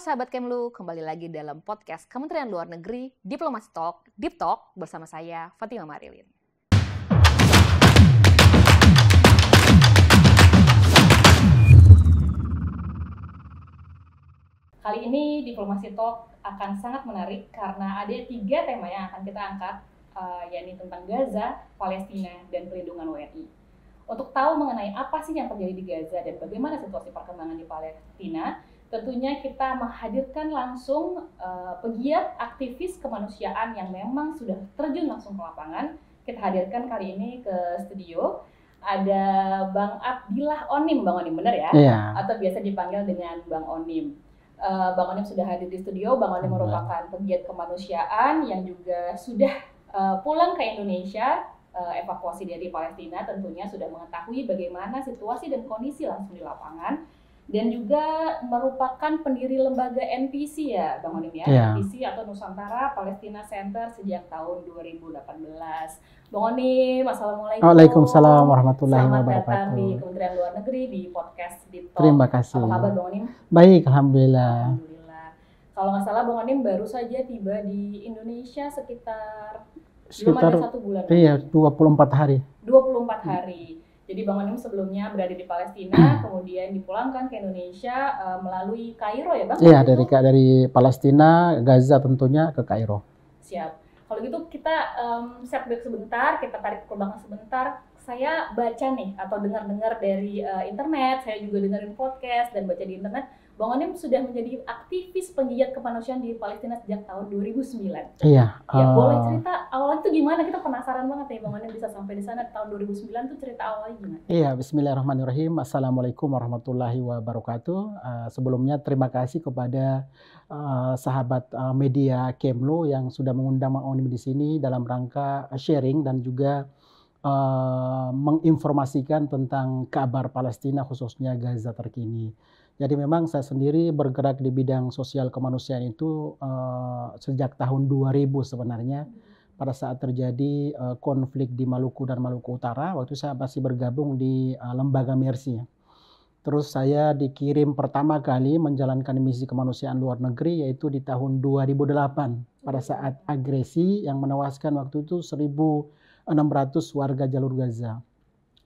sahabat Kemlu, kembali lagi dalam podcast Kementerian Luar Negeri Diplomasi Talk, Deep Talk bersama saya Fatima Marilin. Kali ini Diplomasi Talk akan sangat menarik karena ada tiga tema yang akan kita angkat, uh, yakni tentang Gaza, Palestina, dan perlindungan WNI untuk tahu mengenai apa sih yang terjadi di Gaza dan bagaimana situasi perkembangan di Palestina, Tentunya kita menghadirkan langsung uh, pegiat aktivis kemanusiaan yang memang sudah terjun langsung ke lapangan. Kita hadirkan kali ini ke studio ada Bang Abdillah Onim, Bang Onim benar ya? Iya. Atau biasa dipanggil dengan Bang Onim. Uh, Bang Onim sudah hadir di studio. Bang Onim iya. merupakan pegiat kemanusiaan yang juga sudah uh, pulang ke Indonesia uh, evakuasi dari Palestina. Tentunya sudah mengetahui bagaimana situasi dan kondisi langsung di lapangan dan juga merupakan pendiri lembaga NPC ya Bang Onim ya, yeah. NPC atau Nusantara Palestina Center sejak tahun 2018. Bang Onim, Assalamualaikum. Waalaikumsalam warahmatullahi Selamat wabarakatuh. Selamat datang di Kementerian Luar Negeri di podcast di Talk. Terima kasih. Apa kabar Bang Onim? Baik, Alhamdulillah. Alhamdulillah. Kalau nggak salah Bang Onim baru saja tiba di Indonesia sekitar sekitar belum ada satu bulan. Iya, 24 hari. 24 hari. Jadi Bang Onim sebelumnya berada di Palestina, kemudian dipulangkan ke Indonesia uh, melalui Kairo ya Bang? Iya, dari dari Palestina, Gaza tentunya ke Kairo. Siap. Kalau gitu kita um, setback sebentar, kita tarik ke belakang sebentar. Saya baca nih atau dengar-dengar dari uh, internet, saya juga dengerin podcast dan baca di internet Bang Onim sudah menjadi aktivis penggiat kemanusiaan di Palestina sejak tahun 2009. Iya. Ya, uh, boleh cerita awalnya itu gimana? Kita penasaran banget ya Bang Onim bisa sampai di sana tahun 2009 tuh cerita awalnya gimana? Iya, bismillahirrahmanirrahim. Assalamualaikum warahmatullahi wabarakatuh. Uh, sebelumnya terima kasih kepada uh, sahabat uh, media Kemlo yang sudah mengundang Bang Onim di sini dalam rangka sharing dan juga Uh, menginformasikan tentang kabar Palestina khususnya Gaza terkini. Jadi memang saya sendiri bergerak di bidang sosial kemanusiaan itu uh, sejak tahun 2000 sebenarnya. Pada saat terjadi uh, konflik di Maluku dan Maluku Utara, waktu saya masih bergabung di uh, lembaga Mercy. Terus saya dikirim pertama kali menjalankan misi kemanusiaan luar negeri yaitu di tahun 2008 pada saat agresi yang menewaskan waktu itu 1.600 warga jalur Gaza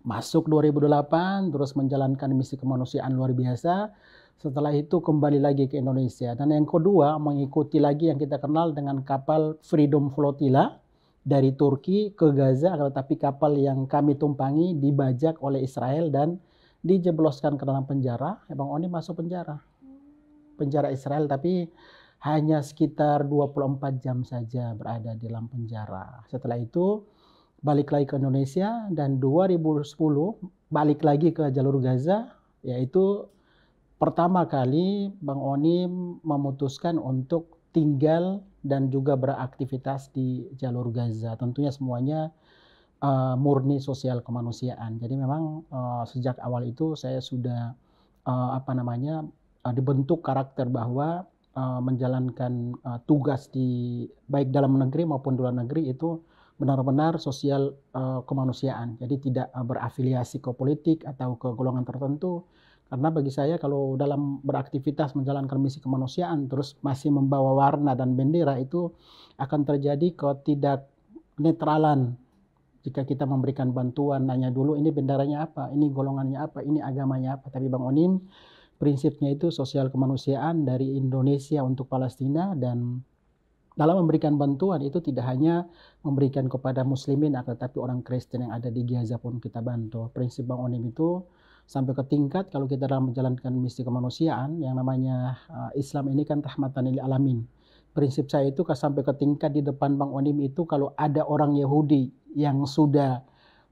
masuk 2008 terus menjalankan misi kemanusiaan luar biasa setelah itu kembali lagi ke Indonesia dan yang kedua mengikuti lagi yang kita kenal dengan kapal Freedom Flotilla dari Turki ke Gaza tetapi kapal yang kami tumpangi dibajak oleh Israel dan dijebloskan ke dalam penjara ya, Bang Oni masuk penjara penjara Israel tapi hanya sekitar 24 jam saja berada di dalam penjara. Setelah itu balik lagi ke Indonesia dan 2010 balik lagi ke jalur Gaza yaitu pertama kali Bang Oni memutuskan untuk tinggal dan juga beraktivitas di jalur Gaza. Tentunya semuanya uh, murni sosial kemanusiaan. Jadi memang uh, sejak awal itu saya sudah uh, apa namanya uh, dibentuk karakter bahwa uh, menjalankan uh, tugas di baik dalam negeri maupun luar negeri itu benar-benar sosial uh, kemanusiaan. Jadi tidak uh, berafiliasi ke politik atau ke golongan tertentu. Karena bagi saya kalau dalam beraktivitas menjalankan misi kemanusiaan terus masih membawa warna dan bendera itu akan terjadi ketidak netralan jika kita memberikan bantuan nanya dulu ini bendaranya apa, ini golongannya apa, ini agamanya apa. Tapi Bang Onim prinsipnya itu sosial kemanusiaan dari Indonesia untuk Palestina dan dalam memberikan bantuan itu tidak hanya memberikan kepada muslimin akan tetapi orang Kristen yang ada di Gaza pun kita bantu. Prinsip Bang Onim itu sampai ke tingkat kalau kita dalam menjalankan misi kemanusiaan yang namanya eh, Islam ini kan rahmatan lil alamin. Prinsip saya itu sampai ke tingkat di depan Bang Onim itu kalau ada orang Yahudi yang sudah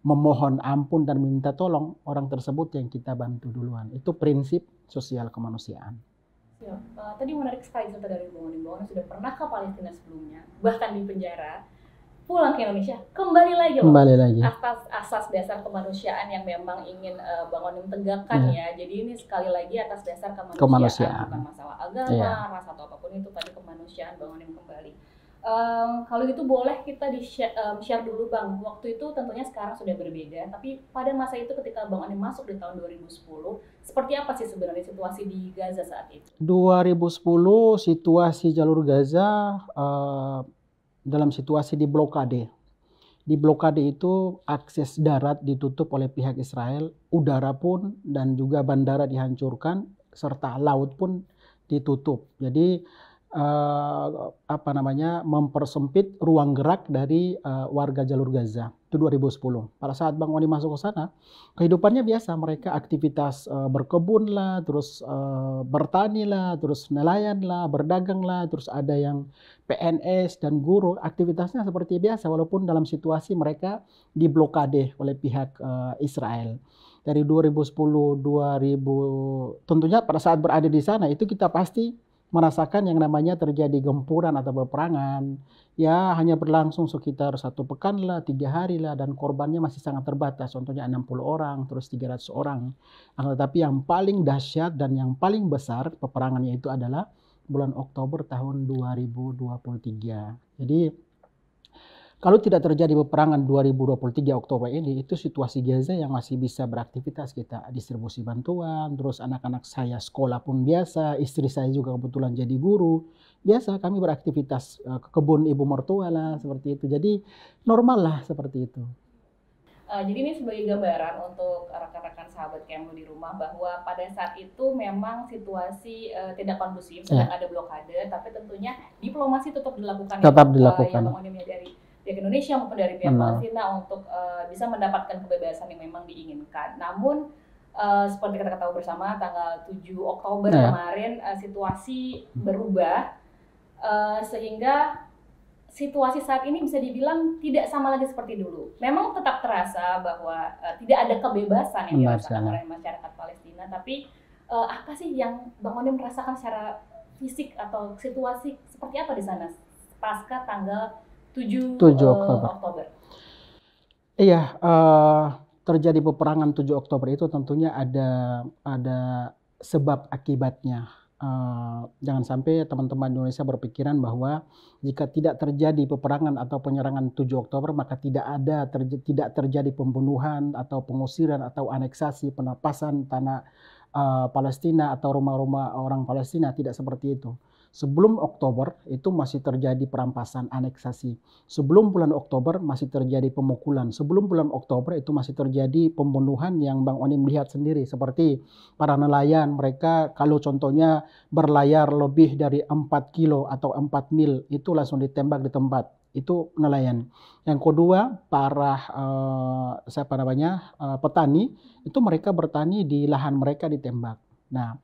memohon ampun dan minta tolong orang tersebut yang kita bantu duluan. Itu prinsip sosial kemanusiaan. Ya, uh, tadi menarik sekali cerita dari Bung Onim. Bung sudah pernah ke Palestina sebelumnya, bahkan di penjara. Pulang ke Indonesia, kembali lagi loh. Kembali lagi. Atas asas dasar kemanusiaan yang memang ingin uh, Bang Onim tegakkan ya. ya. Jadi ini sekali lagi atas dasar kemanusiaan, kemanusiaan. bukan masalah agama, ya. ras atau apapun itu, tadi kemanusiaan Bang Onim kembali. Um, kalau gitu boleh kita di share, um, share dulu bang. Waktu itu tentunya sekarang sudah berbeda, tapi pada masa itu ketika bang Ani masuk di tahun 2010, seperti apa sih sebenarnya situasi di Gaza saat itu? 2010 situasi jalur Gaza uh, dalam situasi di blokade. Di blokade itu akses darat ditutup oleh pihak Israel, udara pun dan juga bandara dihancurkan serta laut pun ditutup. Jadi uh, apa namanya mempersempit ruang gerak dari uh, warga jalur Gaza itu 2010. Pada saat Bang Wani masuk ke sana, kehidupannya biasa mereka aktivitas uh, berkebun lah, terus uh, bertani lah, terus nelayan lah, berdagang lah, terus ada yang PNS dan guru, aktivitasnya seperti biasa walaupun dalam situasi mereka diblokade oleh pihak uh, Israel dari 2010 2000 tentunya pada saat berada di sana itu kita pasti merasakan yang namanya terjadi gempuran atau peperangan. Ya hanya berlangsung sekitar satu pekan lah, tiga hari lah, dan korbannya masih sangat terbatas. Contohnya 60 orang, terus 300 orang. Nah, tetapi yang paling dahsyat dan yang paling besar peperangannya itu adalah bulan Oktober tahun 2023. Jadi kalau tidak terjadi peperangan 2023 Oktober ini, itu situasi Gaza yang masih bisa beraktivitas kita distribusi bantuan, terus anak-anak saya sekolah pun biasa, istri saya juga kebetulan jadi guru, biasa kami beraktivitas eh, ke kebun ibu mertua lah seperti itu. Jadi normal lah seperti itu. Uh, jadi ini sebagai gambaran untuk rekan-rekan sahabat kamu di rumah bahwa pada saat itu memang situasi uh, tidak kondusif, sedang ya. yeah. ada blokade, tapi tentunya diplomasi tetap dilakukan. Ya, tetap ya, dilakukan. Uh, yang dari pihak Indonesia maupun dari pihak hmm. Palestina untuk uh, bisa mendapatkan kebebasan yang memang diinginkan. Namun uh, seperti kita ketahui bersama tanggal 7 Oktober nah. kemarin uh, situasi berubah uh, sehingga situasi saat ini bisa dibilang tidak sama lagi seperti dulu. Memang tetap terasa bahwa uh, tidak ada kebebasan yang dirasakan oleh masyarakat Palestina, tapi uh, apa sih yang Bang Onim merasakan secara fisik atau situasi seperti apa di sana pasca tanggal 7, 7 eh, Oktober. Oktober. Iya, uh, terjadi peperangan 7 Oktober itu tentunya ada ada sebab akibatnya. Uh, jangan sampai teman-teman Indonesia berpikiran bahwa jika tidak terjadi peperangan atau penyerangan 7 Oktober maka tidak ada terj tidak terjadi pembunuhan atau pengusiran atau aneksasi penapasan tanah uh, Palestina atau rumah-rumah orang Palestina tidak seperti itu. Sebelum Oktober itu masih terjadi perampasan aneksasi. Sebelum bulan Oktober masih terjadi pemukulan. Sebelum bulan Oktober itu masih terjadi pembunuhan yang Bang Oni melihat sendiri seperti para nelayan mereka kalau contohnya berlayar lebih dari 4 kilo atau 4 mil itu langsung ditembak di tempat itu nelayan. Yang kedua, para uh, siapa namanya uh, petani itu mereka bertani di lahan mereka ditembak. Nah,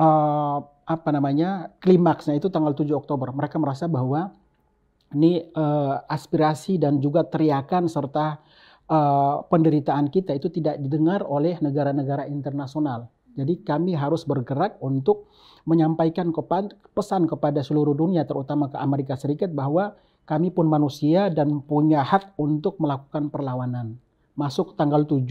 uh, apa namanya klimaksnya itu tanggal 7 Oktober. Mereka merasa bahwa ini uh, aspirasi dan juga teriakan serta uh, penderitaan kita itu tidak didengar oleh negara-negara internasional. Jadi kami harus bergerak untuk menyampaikan pesan kepada seluruh dunia terutama ke Amerika Serikat bahwa kami pun manusia dan punya hak untuk melakukan perlawanan. Masuk tanggal 7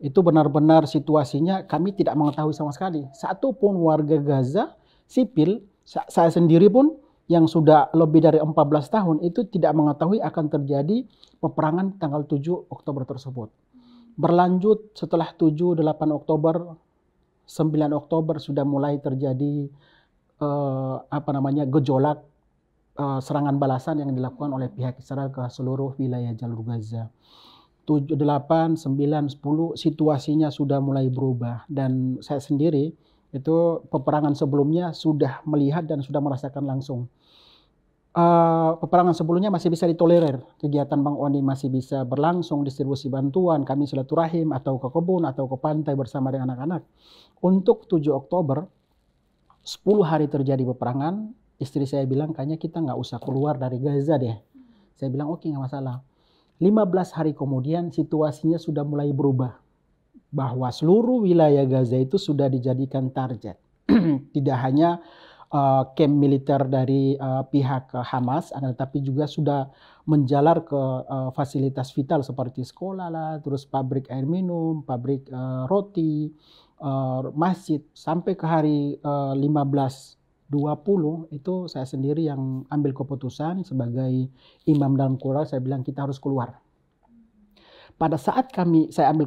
itu benar-benar situasinya kami tidak mengetahui sama sekali. Satu pun warga Gaza sipil, saya sendiri pun yang sudah lebih dari 14 tahun itu tidak mengetahui akan terjadi peperangan tanggal 7 Oktober tersebut. Berlanjut setelah 7 8 Oktober 9 Oktober sudah mulai terjadi eh, apa namanya gejolak eh, serangan balasan yang dilakukan oleh pihak Israel ke seluruh wilayah jalur Gaza. 7, 8, 9, 10 situasinya sudah mulai berubah dan saya sendiri itu peperangan sebelumnya sudah melihat dan sudah merasakan langsung. Uh, peperangan sebelumnya masih bisa ditolerir, kegiatan Bang Oni masih bisa berlangsung, distribusi bantuan, kami silaturahim atau ke kebun atau ke pantai bersama dengan anak-anak. Untuk 7 Oktober, 10 hari terjadi peperangan, istri saya bilang kayaknya kita nggak usah keluar dari Gaza deh. Saya bilang oke okay, nggak masalah 15 hari kemudian situasinya sudah mulai berubah. Bahwa seluruh wilayah Gaza itu sudah dijadikan target. Tidak hanya uh, militer dari uh, pihak uh, Hamas, tetapi juga sudah menjalar ke uh, fasilitas vital seperti sekolah lah, terus pabrik air minum, pabrik uh, roti, uh, masjid, sampai ke hari uh, 15 20 itu saya sendiri yang ambil keputusan sebagai imam dalam kura saya bilang kita harus keluar. Pada saat kami saya ambil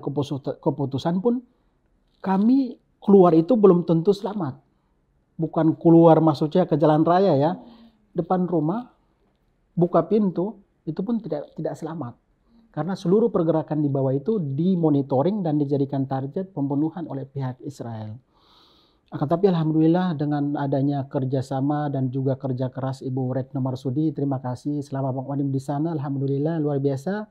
keputusan pun kami keluar itu belum tentu selamat. Bukan keluar maksudnya ke jalan raya ya. Depan rumah buka pintu itu pun tidak tidak selamat. Karena seluruh pergerakan di bawah itu dimonitoring dan dijadikan target pembunuhan oleh pihak Israel. Akan tapi Alhamdulillah dengan adanya kerjasama dan juga kerja keras Ibu Retno Marsudi, terima kasih selama Bang Onim di sana, Alhamdulillah luar biasa.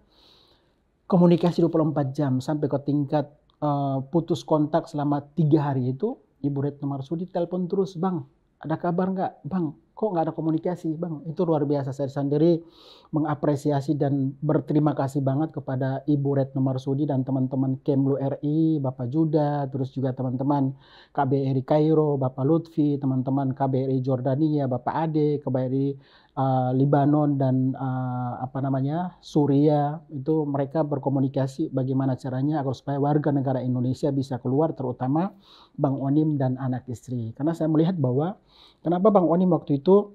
Komunikasi 24 jam sampai ke tingkat uh, putus kontak selama tiga hari itu, Ibu Retno Marsudi telepon terus, Bang ada kabar nggak? Bang kok nggak ada komunikasi bang itu luar biasa saya sendiri mengapresiasi dan berterima kasih banget kepada Ibu Retno Marsudi dan teman-teman Kemlu RI Bapak Juda terus juga teman-teman KBRI Kairo Bapak Lutfi teman-teman KBRI Jordania Bapak Ade KBRI uh, eh, Libanon dan uh, apa namanya Suria itu mereka berkomunikasi bagaimana caranya agar supaya warga negara Indonesia bisa keluar terutama Bang Onim dan anak istri karena saya melihat bahwa kenapa Bang Onim waktu itu itu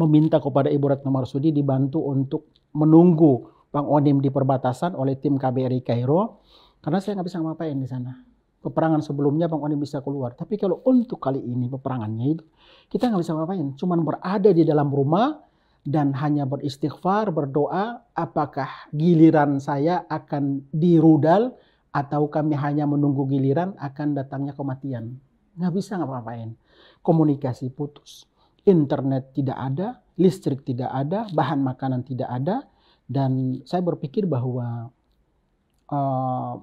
meminta kepada Ibu Retno Marsudi dibantu untuk menunggu Bang Onim di perbatasan oleh tim KBRI Kairo karena saya nggak bisa ngapain di sana. Peperangan sebelumnya Bang Onim bisa keluar, tapi kalau untuk kali ini peperangannya itu kita nggak bisa ngapain, cuman berada di dalam rumah dan hanya beristighfar, berdoa, apakah giliran saya akan dirudal atau kami hanya menunggu giliran akan datangnya kematian. Nggak bisa ngapain Komunikasi putus internet tidak ada, listrik tidak ada, bahan makanan tidak ada, dan saya berpikir bahwa uh,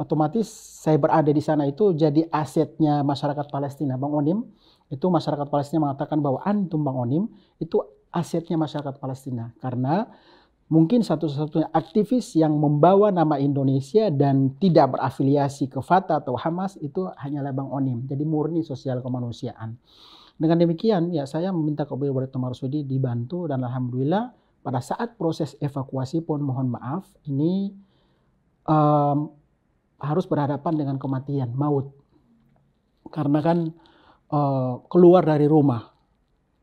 otomatis saya berada di sana itu jadi asetnya masyarakat Palestina. Bang Onim itu masyarakat Palestina mengatakan bahwa antum Bang Onim itu asetnya masyarakat Palestina karena mungkin satu-satunya aktivis yang membawa nama Indonesia dan tidak berafiliasi ke Fatah atau Hamas itu hanyalah Bang Onim. Jadi murni sosial kemanusiaan. Dengan demikian, ya saya meminta KBRI Barat Marsudi dibantu dan alhamdulillah pada saat proses evakuasi pun mohon maaf ini um, harus berhadapan dengan kematian maut karena kan uh, keluar dari rumah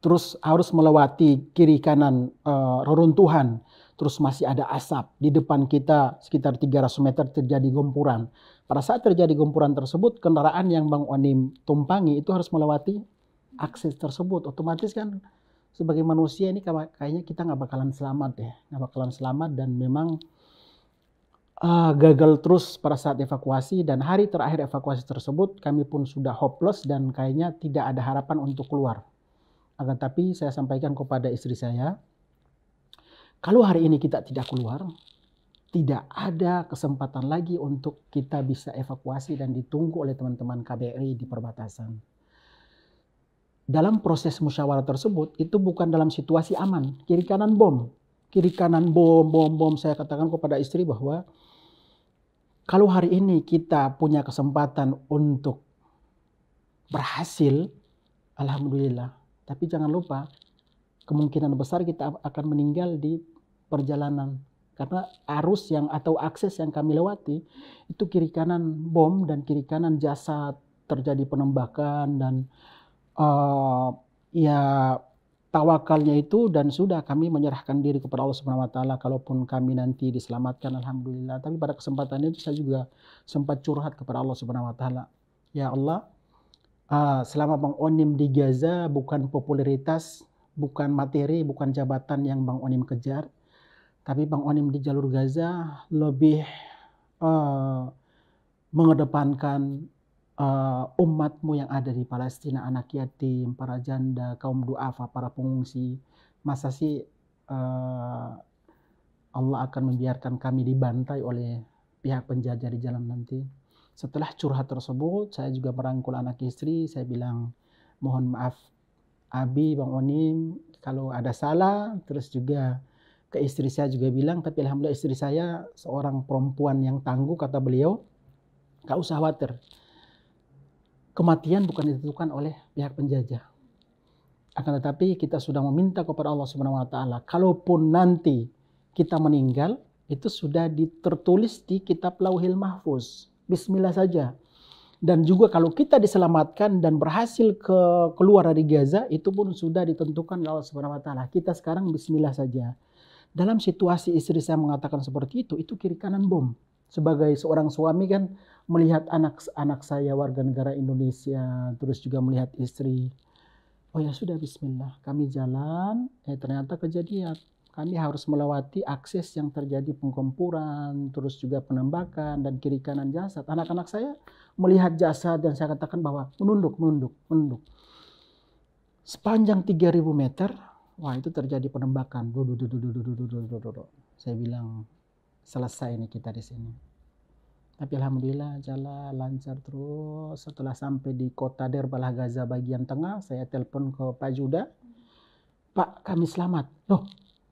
terus harus melewati kiri kanan uh, reruntuhan terus masih ada asap di depan kita sekitar 300 meter terjadi gempuran pada saat terjadi gempuran tersebut kendaraan yang Bang Onim tumpangi itu harus melewati akses tersebut otomatis kan sebagai manusia ini kayaknya kita nggak bakalan selamat ya nggak bakalan selamat dan memang uh, gagal terus pada saat evakuasi dan hari terakhir evakuasi tersebut kami pun sudah hopeless dan kayaknya tidak ada harapan untuk keluar akan tapi saya sampaikan kepada istri saya kalau hari ini kita tidak keluar tidak ada kesempatan lagi untuk kita bisa evakuasi dan ditunggu oleh teman-teman KBRI di perbatasan dalam proses musyawarah tersebut itu bukan dalam situasi aman, kiri kanan bom, kiri kanan bom, bom, bom. Saya katakan kepada istri bahwa kalau hari ini kita punya kesempatan untuk berhasil, alhamdulillah. Tapi jangan lupa kemungkinan besar kita akan meninggal di perjalanan karena arus yang atau akses yang kami lewati itu kiri kanan bom dan kiri kanan jasad terjadi penembakan dan uh, ya tawakalnya itu dan sudah kami menyerahkan diri kepada Allah Subhanahu wa taala kalaupun kami nanti diselamatkan alhamdulillah tapi pada kesempatan itu saya juga sempat curhat kepada Allah Subhanahu wa taala ya Allah uh, selama Bang Onim di Gaza bukan popularitas bukan materi bukan jabatan yang Bang Onim kejar tapi Bang Onim di jalur Gaza lebih uh, mengedepankan uh, umatmu yang ada di Palestina, anak yatim, para janda, kaum duafa, para pengungsi. Masa sih uh, Allah akan membiarkan kami dibantai oleh pihak penjajah di jalan nanti? Setelah curhat tersebut, saya juga merangkul anak istri. Saya bilang, mohon maaf Abi, Bang Onim, kalau ada salah, terus juga ke istri saya juga bilang, tapi alhamdulillah istri saya seorang perempuan yang tangguh, kata beliau, gak usah khawatir kematian bukan ditentukan oleh pihak penjajah. Akan tetapi kita sudah meminta kepada Allah Subhanahu wa taala, kalaupun nanti kita meninggal, itu sudah ditertulis di kitab Lauhil Mahfuz. Bismillah saja. Dan juga kalau kita diselamatkan dan berhasil ke keluar dari Gaza, itu pun sudah ditentukan oleh Allah Subhanahu wa taala. Kita sekarang bismillah saja. Dalam situasi istri saya mengatakan seperti itu, itu kiri kanan bom sebagai seorang suami kan melihat anak-anak saya warga negara Indonesia, terus juga melihat istri. Oh ya sudah bismillah, kami jalan, eh ternyata kejadian. Kami harus melewati akses yang terjadi penggempuran, terus juga penembakan dan kiri kanan jasad. Anak-anak saya melihat jasad dan saya katakan bahwa menunduk, menunduk, menunduk. Sepanjang 3000 meter, wah itu terjadi penembakan. Saya bilang, selesai ini kita di sini. Tapi alhamdulillah jalan lancar terus. Setelah sampai di kota Derbalah Gaza bagian tengah, saya telepon ke Pak Juda. Pak, kami selamat. Loh,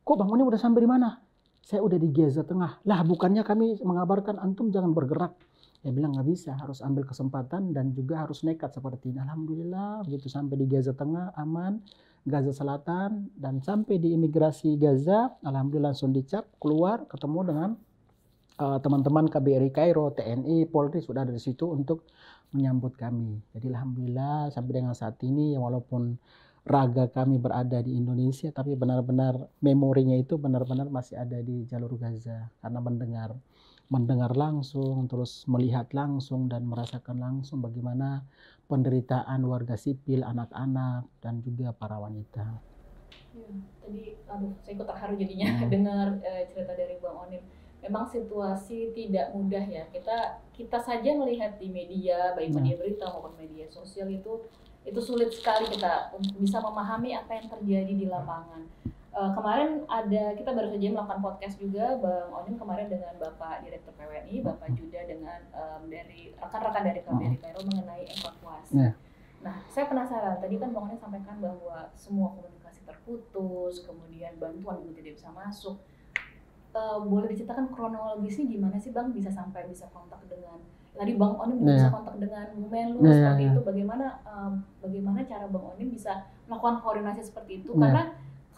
kok bangunnya udah sampai di mana? Saya udah di Gaza Tengah. Lah, bukannya kami mengabarkan antum jangan bergerak. Dia bilang nggak bisa, harus ambil kesempatan dan juga harus nekat seperti ini. Alhamdulillah, begitu sampai di Gaza Tengah aman. Gaza Selatan dan sampai di imigrasi Gaza, alhamdulillah langsung dicap keluar ketemu dengan eh, teman-teman uh, KBRI Kairo, TNI, Polri sudah ada di situ untuk menyambut kami. Jadi alhamdulillah sampai dengan saat ini ya walaupun raga kami berada di Indonesia tapi benar-benar memorinya itu benar-benar masih ada di jalur Gaza karena mendengar mendengar langsung terus melihat langsung dan merasakan langsung bagaimana penderitaan warga sipil, anak-anak, dan juga para wanita. Ya, tadi aduh, saya ikut terharu jadinya ya. dengar e, cerita dari Bang Onim. Memang situasi tidak mudah ya. Kita kita saja melihat di media, baik ya. media berita maupun media sosial itu itu sulit sekali kita bisa memahami apa yang terjadi di lapangan. Uh, kemarin ada kita baru saja melakukan podcast juga Bang Onim kemarin dengan Bapak Direktur PWNI, Bapak Juda dengan um, dari rekan-rekan dari KBRI mm-hmm. Cairo mengenai evakuasi. Yeah. Nah, saya penasaran tadi kan Bang Onim sampaikan bahwa semua komunikasi terputus, kemudian bantuan juga tidak bisa masuk. Uh, boleh diceritakan kronologisnya gimana sih Bang bisa sampai bisa kontak dengan tadi Bang Onim yeah. bisa iya. kontak dengan Menlu yeah, seperti yeah. Iya. itu bagaimana um, bagaimana cara Bang Onim bisa melakukan koordinasi seperti itu yeah. karena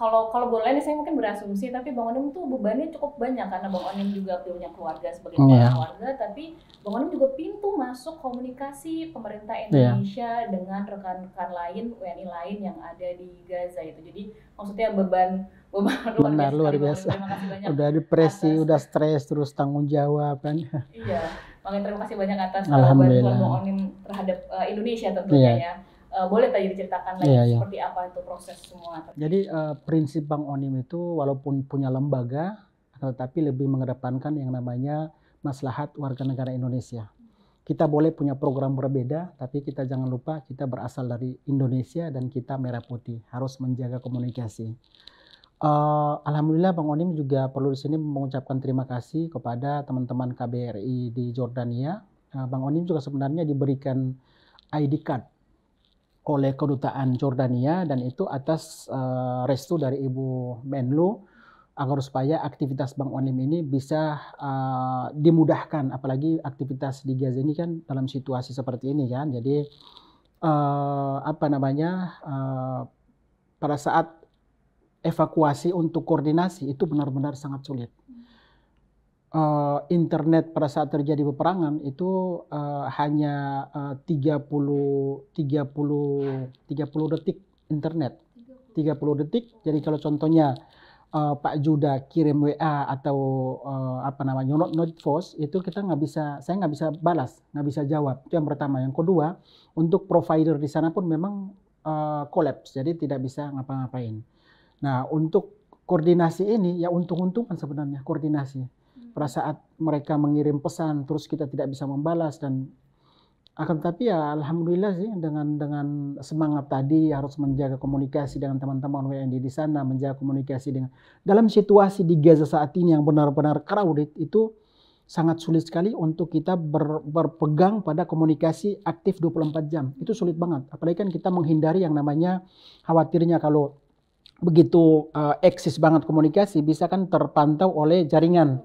kalau kalau boleh nih saya mungkin berasumsi tapi Bang Onim tuh bebannya cukup banyak karena Bang Onim juga punya keluarga sebagai oh, yeah. Iya. keluarga tapi Bang Onim juga pintu masuk komunikasi pemerintah iya. Indonesia yeah. dengan rekan-rekan lain WNI lain yang ada di Gaza itu. Jadi maksudnya beban beban luar, biasa, luar biasa. banyak. udah depresi, atas, udah stres terus tanggung jawab kan. Iya. Makanya terima kasih banyak atas bantuan Bang Onim terhadap uh, Indonesia tentunya yeah. ya. Eh, boleh tadi diceritakan lagi yeah, yeah. seperti apa itu proses semua. Jadi uh, prinsip Bank Onim itu walaupun punya lembaga, tetapi lebih mengedepankan yang namanya maslahat warga negara Indonesia. Kita boleh punya program berbeda, tapi kita jangan lupa kita berasal dari Indonesia dan kita merah putih harus menjaga komunikasi. Uh, Alhamdulillah Bang Onim juga perlu di sini mengucapkan terima kasih kepada teman-teman KBRI di Jordania. Uh, Bang Onim juga sebenarnya diberikan ID card oleh kedutaan Jordania dan itu atas uh, restu dari Ibu Menlu agar supaya aktivitas Bank Onim ini bisa uh, dimudahkan apalagi aktivitas di Gaza ini kan dalam situasi seperti ini kan jadi uh, apa namanya uh, pada saat evakuasi untuk koordinasi itu benar-benar sangat sulit uh, internet pada saat terjadi peperangan itu uh, hanya uh, 30 30 30 detik internet. 30 detik. Jadi kalau contohnya uh, Pak Juda kirim WA atau uh, apa namanya not not force itu kita nggak bisa saya nggak bisa balas, nggak bisa jawab. Itu yang pertama. Yang kedua, untuk provider di sana pun memang uh, Jadi tidak bisa ngapa-ngapain. Nah, untuk koordinasi ini ya untung-untungan sebenarnya koordinasi pada saat mereka mengirim pesan terus kita tidak bisa membalas dan akan tapi ya alhamdulillah sih dengan dengan semangat tadi harus menjaga komunikasi dengan teman-teman wni di sana menjaga komunikasi dengan dalam situasi di Gaza saat ini yang benar-benar crowded itu sangat sulit sekali untuk kita ber, berpegang pada komunikasi aktif 24 jam. Itu sulit banget. Apalagi kan kita menghindari yang namanya khawatirnya kalau begitu uh, eksis banget komunikasi bisa kan terpantau oleh jaringan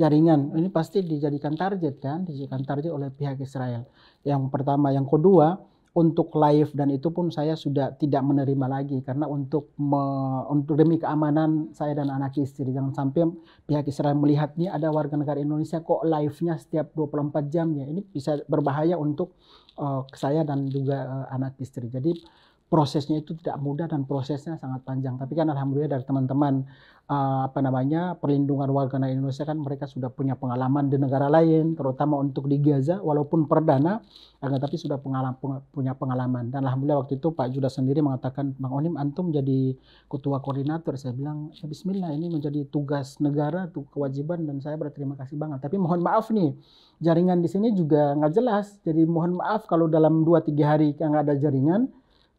jaringan ini pasti dijadikan target kan dijadikan target oleh pihak Israel yang pertama yang kedua untuk live dan itu pun saya sudah tidak menerima lagi karena untuk me, untuk demi keamanan saya dan anak istri jangan sampai pihak Israel melihat nih ada warga negara Indonesia kok live-nya setiap 24 jam ya ini bisa berbahaya untuk uh, saya dan juga uh, anak istri. Jadi prosesnya itu tidak mudah dan prosesnya sangat panjang. Tapi kan alhamdulillah dari teman-teman uh, apa namanya perlindungan warga negara Indonesia kan mereka sudah punya pengalaman di negara lain, terutama untuk di Gaza, walaupun perdana, agak eh, tapi sudah pengalam, punya pengalaman. Dan alhamdulillah waktu itu Pak Judas sendiri mengatakan, Bang Onim, antum jadi ketua koordinator. Saya bilang, ya Bismillah, ini menjadi tugas negara, tuh kewajiban, dan saya berterima kasih banget. Tapi mohon maaf nih, jaringan di sini juga nggak jelas. Jadi mohon maaf kalau dalam dua tiga hari nggak ada jaringan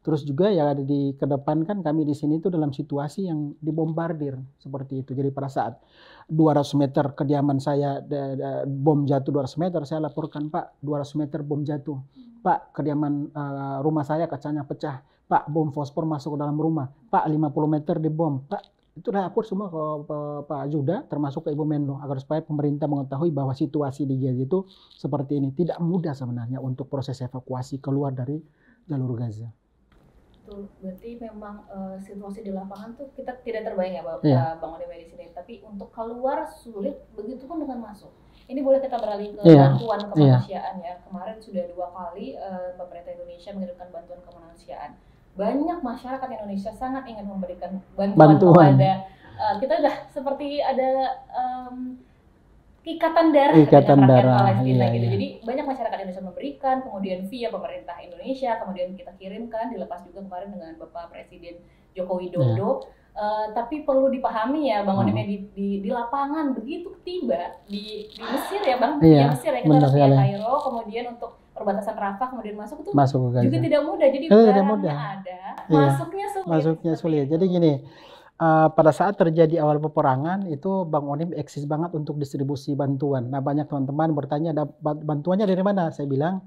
Terus juga yang ada di kan kami di sini itu dalam situasi yang dibombardir seperti itu. Jadi pada saat 200 meter kediaman saya de, de, bom jatuh 200 meter, saya laporkan Pak 200 meter bom jatuh. Pak kediaman uh, rumah saya kacanya pecah. Pak bom fosfor masuk ke dalam rumah. Pak 50 meter dibom. Pak itu lapor semua ke, ke Pak Juda termasuk ke Ibu Menlo agar supaya pemerintah mengetahui bahwa situasi di Gaza itu seperti ini. Tidak mudah sebenarnya untuk proses evakuasi keluar dari jalur Gaza. Gitu. berarti memang uh, situasi di lapangan tuh kita tidak terbayang ya Bapak, iya. yeah. Bang Oliver di sini. Tapi untuk keluar sulit, begitu pun dengan masuk. Ini boleh kita beralih ke yeah. bantuan iya. kemanusiaan yeah. ya. Kemarin sudah dua kali uh, pemerintah Indonesia mengirimkan bantuan kemanusiaan. Banyak masyarakat Indonesia sangat ingin memberikan bantuan, bantuan. kepada uh, kita sudah seperti ada um, ikatan darah ikatan dengan darah Palestina iya, gitu. Iya. Jadi banyak masyarakat Indonesia memberikan, kemudian via pemerintah Indonesia, kemudian kita kirimkan dilepas juga kemarin dengan Bapak Presiden Joko Widodo. Iya. Uh, tapi perlu dipahami ya Bang hmm. Odemnya di, di, di lapangan begitu tiba di, di Mesir ya Bang, iya, di Mesir ya kita harus ke Cairo. kemudian untuk perbatasan Rafah kemudian masuk tuh masuk juga tidak mudah. Jadi eh, tidak mudah. ada, iya. masuknya sulit. Masuknya sulit. Jadi gini, Eh, pada saat terjadi awal peperangan itu Bang Onim eksis banget untuk distribusi bantuan. Nah banyak teman-teman bertanya ada bantuannya dari mana? Saya bilang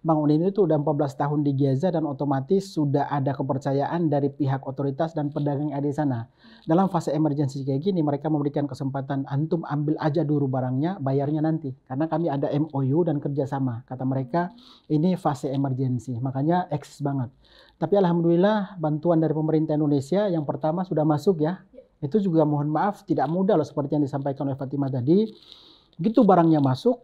Bang Udin itu udah 14 tahun di Gaza dan otomatis sudah ada kepercayaan dari pihak otoritas dan pedagang ada di sana. Dalam fase emergency kayak gini mereka memberikan kesempatan antum ambil aja dulu barangnya, bayarnya nanti. Karena kami ada MOU dan kerjasama. Kata mereka ini fase emergency, makanya eksis banget. Tapi alhamdulillah bantuan dari pemerintah Indonesia yang pertama sudah masuk ya. Itu juga mohon maaf tidak mudah loh seperti yang disampaikan oleh Fatima tadi. Gitu barangnya masuk,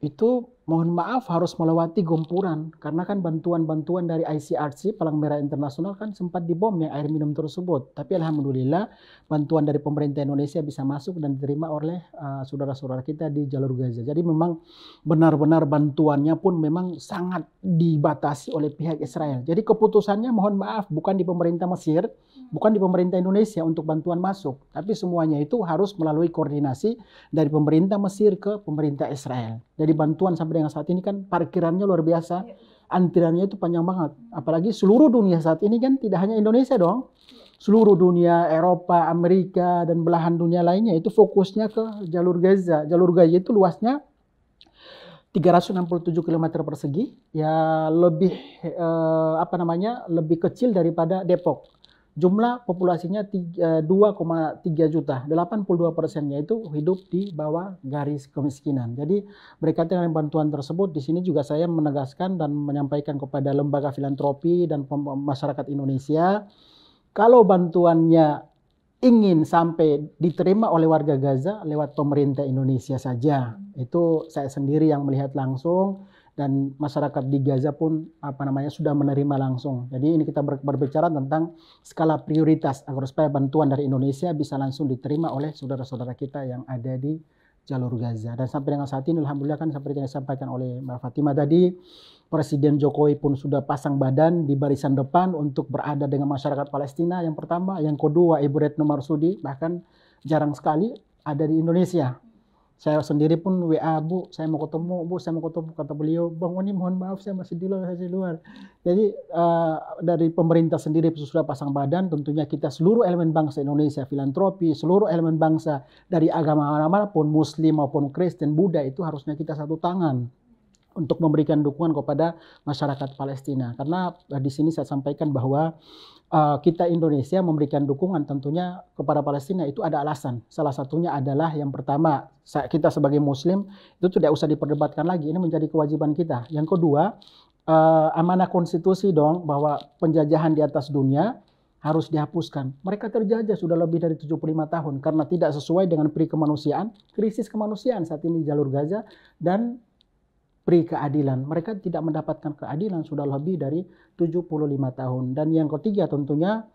itu mohon maaf harus melewati gempuran karena kan bantuan-bantuan dari ICRC Palang Merah Internasional kan sempat dibom yang air minum tersebut. Tapi alhamdulillah bantuan dari pemerintah Indonesia bisa masuk dan diterima oleh eh, saudara-saudara uh, kita di jalur Gaza. Jadi memang benar-benar bantuannya pun memang sangat dibatasi oleh pihak Israel. Jadi keputusannya mohon maaf bukan di pemerintah Mesir, bukan di pemerintah Indonesia untuk bantuan masuk, tapi semuanya itu harus melalui koordinasi dari pemerintah Mesir ke pemerintah Israel. Jadi bantuan sampai yang dengan saat ini kan parkirannya luar biasa. Iya. Antriannya itu panjang banget. Apalagi seluruh dunia saat ini kan tidak hanya Indonesia dong. Seluruh dunia, Eropa, Amerika, dan belahan dunia lainnya itu fokusnya ke jalur Gaza. Jalur Gaza itu luasnya 367 km persegi. Ya lebih, eh, apa namanya, lebih kecil daripada Depok jumlah populasinya 2,3 eh, juta, 82 persennya itu hidup di bawah garis kemiskinan. Jadi berkaitan dengan bantuan tersebut, di sini juga saya menegaskan dan menyampaikan kepada lembaga filantropi dan masyarakat Indonesia, kalau bantuannya ingin sampai diterima oleh warga Gaza lewat pemerintah Indonesia saja. Itu saya sendiri yang melihat langsung dan masyarakat di Gaza pun apa namanya sudah menerima langsung. Jadi ini kita berbicara tentang skala prioritas agar supaya bantuan dari Indonesia bisa langsung diterima oleh saudara-saudara kita yang ada di jalur Gaza. Dan sampai dengan saat ini alhamdulillah kan seperti yang disampaikan oleh Mbak Fatima tadi Presiden Jokowi pun sudah pasang badan di barisan depan untuk berada dengan masyarakat Palestina yang pertama, yang kedua Ibu Retno Marsudi bahkan jarang sekali ada di Indonesia saya sendiri pun WA bu saya mau ketemu bu saya mau ketemu kata beliau bang oni mohon maaf saya masih di luar saya di luar jadi uh, dari pemerintah sendiri sudah pasang badan tentunya kita seluruh elemen bangsa Indonesia filantropi seluruh elemen bangsa dari agama manapun Muslim maupun Kristen Buddha itu harusnya kita satu tangan untuk memberikan dukungan kepada masyarakat Palestina. Karena eh, di sini saya sampaikan bahwa eh, kita Indonesia memberikan dukungan tentunya kepada Palestina itu ada alasan. Salah satunya adalah yang pertama kita sebagai Muslim itu tidak usah diperdebatkan lagi. Ini menjadi kewajiban kita. Yang kedua eh, amanah konstitusi dong bahwa penjajahan di atas dunia harus dihapuskan. Mereka terjajah sudah lebih dari 75 tahun karena tidak sesuai dengan pri kemanusiaan, krisis kemanusiaan saat ini di jalur Gaza dan pri keadilan. Mereka tidak mendapatkan keadilan sudah lebih dari 75 tahun. Dan yang ketiga tentunya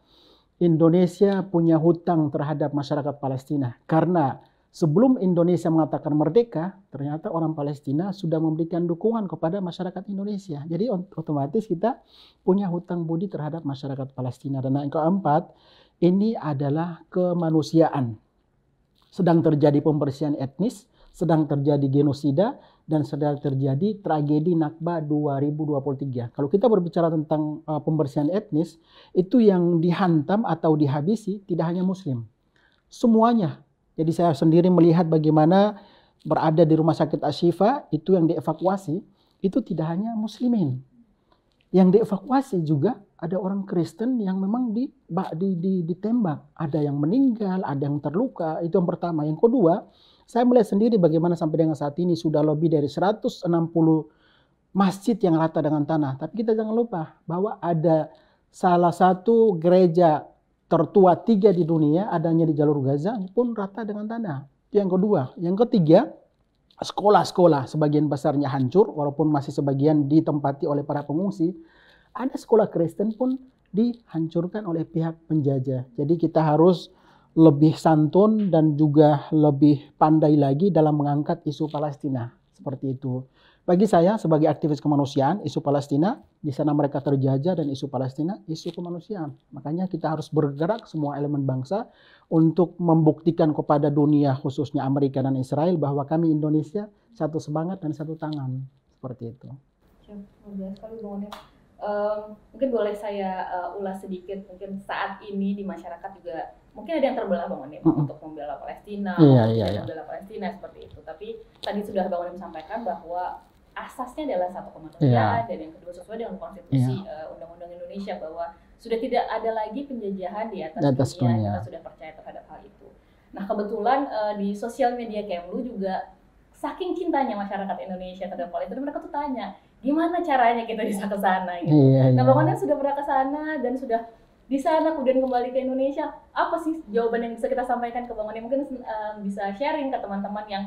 Indonesia punya hutang terhadap masyarakat Palestina karena sebelum Indonesia mengatakan merdeka, ternyata orang Palestina sudah memberikan dukungan kepada masyarakat Indonesia. Jadi otomatis kita punya hutang budi terhadap masyarakat Palestina. Dan yang keempat, ini adalah kemanusiaan. Sedang terjadi pembersihan etnis, sedang terjadi genosida, dan sedang terjadi tragedi Nakba 2023. Kalau kita berbicara tentang uh, pembersihan etnis, itu yang dihantam atau dihabisi tidak hanya muslim. Semuanya. Jadi saya sendiri melihat bagaimana berada di rumah sakit Ashifa itu yang dievakuasi itu tidak hanya muslimin. Yang dievakuasi juga ada orang Kristen yang memang di, di, di ditembak, ada yang meninggal, ada yang terluka. Itu yang pertama. Yang kedua, saya melihat sendiri bagaimana sampai dengan saat ini sudah lebih dari 160 masjid yang rata dengan tanah. Tapi kita jangan lupa bahwa ada salah satu gereja tertua tiga di dunia adanya di jalur Gaza pun rata dengan tanah. Itu yang kedua. Yang ketiga, sekolah-sekolah sebagian besarnya hancur walaupun masih sebagian ditempati oleh para pengungsi. Ada sekolah Kristen pun dihancurkan oleh pihak penjajah. Jadi kita harus lebih santun dan juga lebih pandai lagi dalam mengangkat isu Palestina. Seperti itu. Bagi saya sebagai aktivis kemanusiaan, isu Palestina, di sana mereka terjajah dan isu Palestina, isu kemanusiaan. Makanya kita harus bergerak semua elemen bangsa untuk membuktikan kepada dunia khususnya Amerika dan Israel bahwa kami Indonesia satu semangat dan satu tangan. Seperti itu. mungkin boleh saya eh, ulas sedikit mungkin saat ini di masyarakat juga mungkin ada yang terbelah Bang Onim mm-hmm. untuk membela Palestina, yeah, yeah, yeah. membela Palestina seperti itu. Tapi tadi sudah Bang Onim sampaikan bahwa asasnya adalah satu kemanusiaan iya. yeah. dan yang kedua sesuai dengan konstitusi yeah. Iya. uh, Undang-Undang Indonesia bahwa sudah tidak ada lagi penjajahan di atas, atas dunia. Kita sudah percaya terhadap hal itu. Nah kebetulan uh, di sosial media Kemlu juga saking cintanya masyarakat Indonesia terhadap Palestina mereka tuh tanya gimana caranya kita bisa ke sana gitu. Yeah, nah, Nah, Bang Onim sudah pernah ke sana dan sudah di sana kemudian kembali ke Indonesia apa sih jawaban yang bisa kita sampaikan ke Bang Oni mungkin um, bisa sharing ke teman-teman yang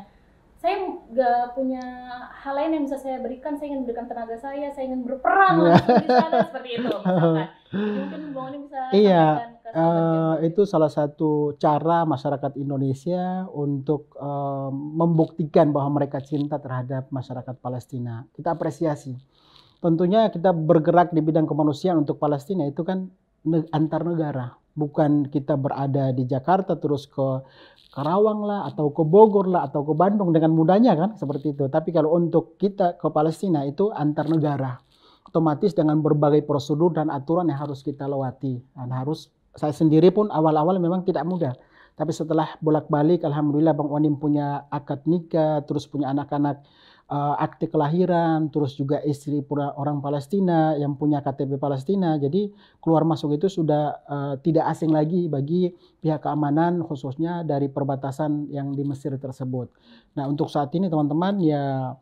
saya nggak punya hal lain yang bisa saya berikan saya ingin berikan tenaga saya saya ingin berperang iya. lah di sana seperti itu misalkan mungkin Bang Oni bisa iya uh, itu salah satu cara masyarakat Indonesia untuk uh, membuktikan bahwa mereka cinta terhadap masyarakat Palestina kita apresiasi tentunya kita bergerak di bidang kemanusiaan untuk Palestina itu kan antar negara. Bukan kita berada di Jakarta terus ke Karawang lah atau ke Bogor lah atau ke Bandung dengan mudahnya kan seperti itu. Tapi kalau untuk kita ke Palestina itu antar negara. Otomatis dengan berbagai prosedur dan aturan yang harus kita lewati. Dan harus saya sendiri pun awal-awal memang tidak mudah. Tapi setelah bolak-balik, alhamdulillah Bang Onim punya akad nikah, terus punya anak-anak uh, akte kelahiran, terus juga istri orang Palestina yang punya KTP Palestina. Jadi keluar masuk itu sudah uh, tidak asing lagi bagi pihak keamanan khususnya dari perbatasan yang di Mesir tersebut. Nah, untuk saat ini teman-teman ya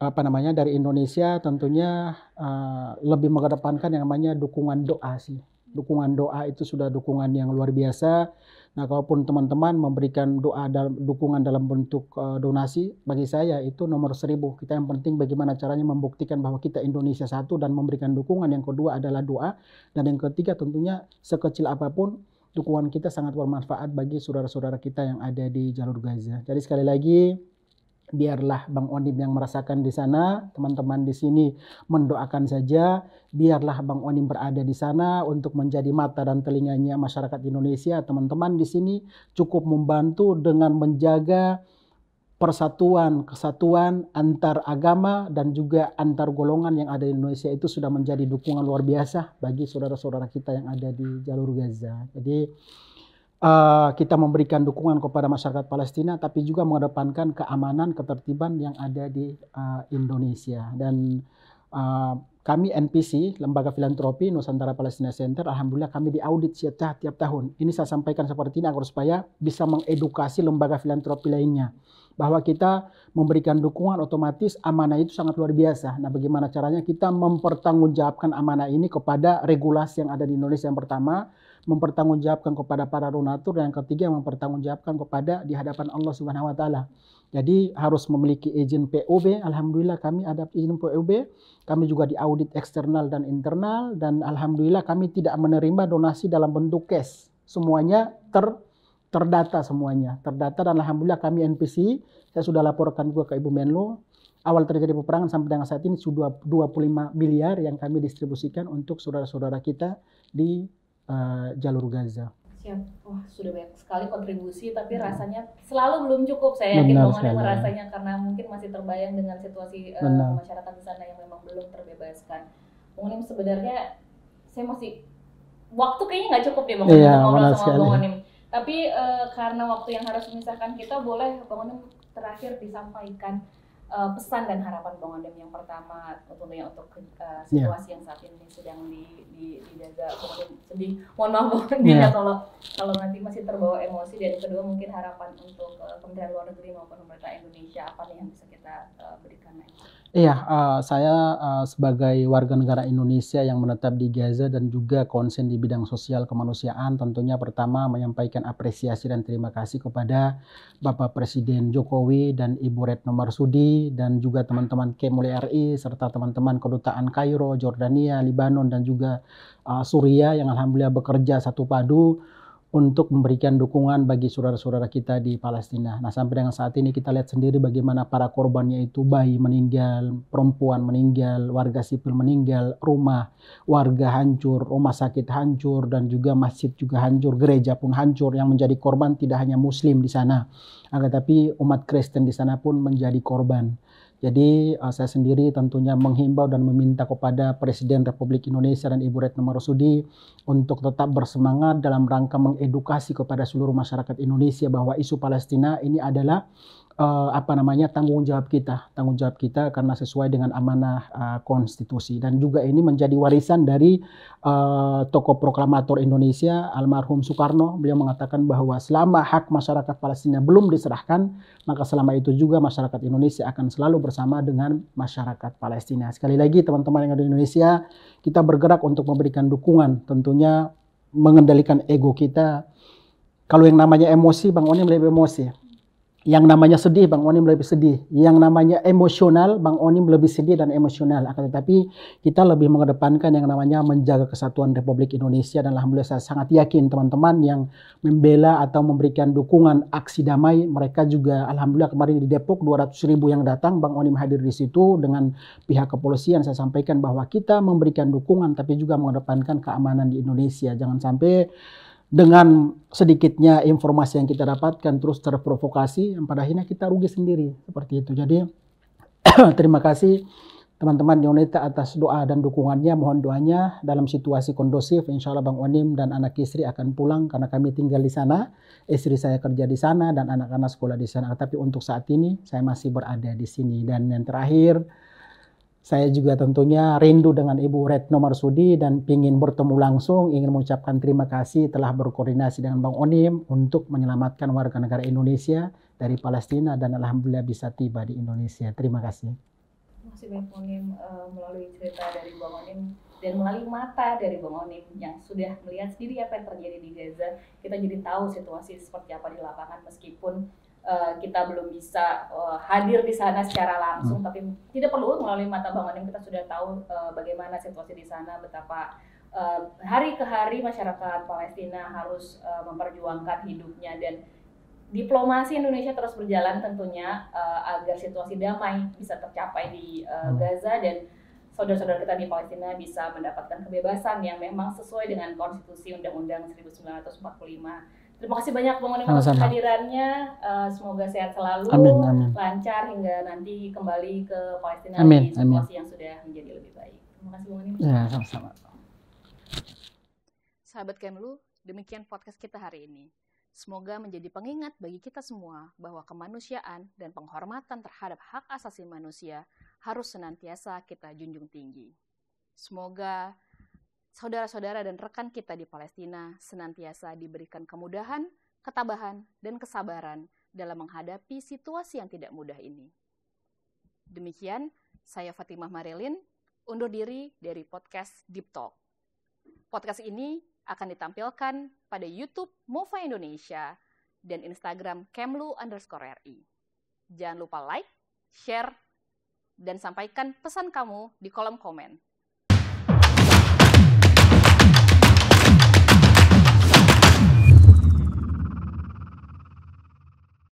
apa namanya dari Indonesia tentunya uh, lebih mengedepankan yang namanya dukungan doa sih. Dukungan doa itu sudah dukungan yang luar biasa Nah, kalaupun teman-teman memberikan doa dalam dukungan dalam bentuk uh, donasi, bagi saya itu nomor seribu. Kita yang penting bagaimana caranya membuktikan bahwa kita Indonesia satu dan memberikan dukungan. Yang kedua adalah doa dan yang ketiga tentunya sekecil apapun dukungan kita sangat bermanfaat bagi saudara-saudara kita yang ada di jalur Gaza. Jadi sekali lagi biarlah Bang Onim yang merasakan di sana, teman-teman di sini mendoakan saja, biarlah Bang Onim berada di sana untuk menjadi mata dan telinganya masyarakat Indonesia. Teman-teman di sini cukup membantu dengan menjaga persatuan, kesatuan antar agama dan juga antar golongan yang ada di Indonesia itu sudah menjadi dukungan luar biasa bagi saudara-saudara kita yang ada di jalur Gaza. Jadi Eh, kita memberikan dukungan kepada masyarakat Palestina, tapi juga mengedepankan keamanan, ketertiban yang ada di uh, Indonesia. Dan uh, kami NPC, Lembaga Filantropi Nusantara Palestina Center, Alhamdulillah kami diaudit setiap tiap tahun. Ini saya sampaikan seperti ini agar supaya bisa mengedukasi lembaga filantropi lainnya. Bahwa kita memberikan dukungan otomatis amanah itu sangat luar biasa. Nah bagaimana caranya kita mempertanggungjawabkan amanah ini kepada regulasi yang ada di Indonesia yang pertama, mempertanggungjawabkan kepada para donatur dan yang ketiga mempertanggungjawabkan kepada di hadapan Allah Subhanahu wa taala. Jadi harus memiliki izin POB. Alhamdulillah kami ada izin POB. Kami juga diaudit eksternal dan internal dan alhamdulillah kami tidak menerima donasi dalam bentuk cash. Semuanya ter terdata semuanya, terdata dan alhamdulillah kami NPC, saya sudah laporkan juga ke Ibu Menlo, awal terjadi peperangan sampai dengan saat ini sudah 25 miliar yang kami distribusikan untuk saudara-saudara kita di Eh, jalur Gaza. Siap. Wah, sudah banyak sekali kontribusi tapi iya. rasanya selalu belum cukup. Saya yakin Bung merasanya karena mungkin masih terbayang dengan situasi uh, masyarakat di sana yang memang belum terbebaskan. Mungkin sebenarnya saya masih waktu kayaknya nggak cukup ya Bang iya, ngobrol sama Bang Onim. Tapi uh, karena waktu yang harus memisahkan kita boleh Bang Onim terakhir disampaikan Eh, pesan dan harapan Bang Odem yang pertama tentunya untuk uh, situasi yeah. yang saat ini sedang di, di, di jaga kemudian sedih mohon maaf yeah. Ya, kalau kalau nanti masih terbawa emosi dan kedua mungkin harapan untuk uh, eh, Kementerian Luar Negeri maupun pemerintah Indonesia apa nih yang bisa kita uh, berikan Iya, uh, saya uh, sebagai warga negara Indonesia yang menetap di Gaza dan juga konsen di bidang sosial kemanusiaan, tentunya pertama menyampaikan apresiasi dan terima kasih kepada Bapak Presiden Jokowi dan Ibu Retno Marsudi dan juga teman-teman Kemuli RI serta teman-teman kedutaan Kairo, Jordania, Libanon dan juga uh, Suriah yang alhamdulillah bekerja satu padu untuk memberikan dukungan bagi saudara-saudara kita di Palestina. Nah, sampai dengan saat ini kita lihat sendiri bagaimana para korbannya itu bayi meninggal, perempuan meninggal, warga sipil meninggal, rumah warga hancur, rumah sakit hancur dan juga masjid juga hancur, gereja pun hancur. Yang menjadi korban tidak hanya muslim di sana, akan tapi umat Kristen di sana pun menjadi korban. Jadi uh, saya sendiri tentunya menghimbau dan meminta kepada Presiden Republik Indonesia dan Ibu Retno Marsudi untuk tetap bersemangat dalam rangka mengedukasi kepada seluruh masyarakat Indonesia bahwa isu Palestina ini adalah uh, apa namanya tanggung jawab kita, tanggung jawab kita karena sesuai dengan amanah uh, konstitusi dan juga ini menjadi warisan dari uh, tokoh proklamator Indonesia almarhum Soekarno. Beliau mengatakan bahwa selama hak masyarakat Palestina belum diserahkan, maka selama itu juga masyarakat Indonesia akan selalu bersama dengan masyarakat Palestina. Sekali lagi teman-teman yang ada di Indonesia, kita bergerak untuk memberikan dukungan tentunya mengendalikan ego kita. Kalau yang namanya emosi, Bang Oni lebih emosi ya? yang namanya sedih Bang Onim lebih sedih, yang namanya emosional Bang Onim lebih sedih dan emosional. Akan tetapi kita lebih mengedepankan yang namanya menjaga kesatuan Republik Indonesia dan alhamdulillah saya sangat yakin teman-teman yang membela atau memberikan dukungan aksi damai mereka juga alhamdulillah kemarin di Depok 200 ribu yang datang Bang Onim hadir di situ dengan pihak kepolisian saya sampaikan bahwa kita memberikan dukungan tapi juga mengedepankan keamanan di Indonesia. Jangan sampai dengan sedikitnya informasi yang kita dapatkan terus terprovokasi yang pada akhirnya kita rugi sendiri seperti itu. Jadi terima kasih teman-teman Yoneta atas doa dan dukungannya. Mohon doanya dalam situasi kondusif. Insya Allah Bang Onim dan anak istri akan pulang karena kami tinggal di sana. Istri saya kerja di sana dan anak-anak sekolah di sana. Tapi untuk saat ini saya masih berada di sini. Dan yang terakhir saya juga tentunya rindu dengan Ibu Retno Marsudi dan ingin bertemu langsung, ingin mengucapkan terima kasih telah berkoordinasi dengan Bang Onim untuk menyelamatkan warga negara Indonesia dari Palestina dan Alhamdulillah bisa tiba di Indonesia. Terima kasih. Terima kasih Bang Onim eh, melalui cerita dari Bang Onim dan melalui mata dari Bang Onim yang sudah melihat sendiri apa yang terjadi di Gaza, kita jadi tahu situasi seperti apa di lapangan meskipun Eh, kita belum bisa uh, hadir di sana secara langsung, hmm. tapi tidak perlu melalui mata bangunan yang kita sudah tahu uh, bagaimana situasi di sana, betapa uh, hari ke hari masyarakat Palestina harus uh, memperjuangkan hidupnya dan diplomasi Indonesia terus berjalan tentunya uh, agar situasi damai bisa tercapai di uh, Gaza dan saudara-saudara kita di Palestina bisa mendapatkan kebebasan yang memang sesuai dengan konstitusi Undang-Undang 1945. Terima kasih banyak Bang Onim atas kehadirannya. Uh, semoga sehat selalu, amin, amin. lancar hingga nanti kembali ke Palestina amin, di situasi amin. yang sudah menjadi lebih baik. Terima kasih Bang Onim. Ya, sama-sama. Sahabat Kemlu, demikian podcast kita hari ini. Semoga menjadi pengingat bagi kita semua bahwa kemanusiaan dan penghormatan terhadap hak asasi manusia harus senantiasa kita junjung tinggi. Semoga saudara-saudara dan rekan kita di Palestina senantiasa diberikan kemudahan, ketabahan, dan kesabaran dalam menghadapi situasi yang tidak mudah ini. Demikian, saya Fatimah Marilin, undur diri dari podcast Deep Talk. Podcast ini akan ditampilkan pada YouTube Mova Indonesia dan Instagram Kemlu underscore RI. Jangan lupa like, share, dan sampaikan pesan kamu di kolom komentar.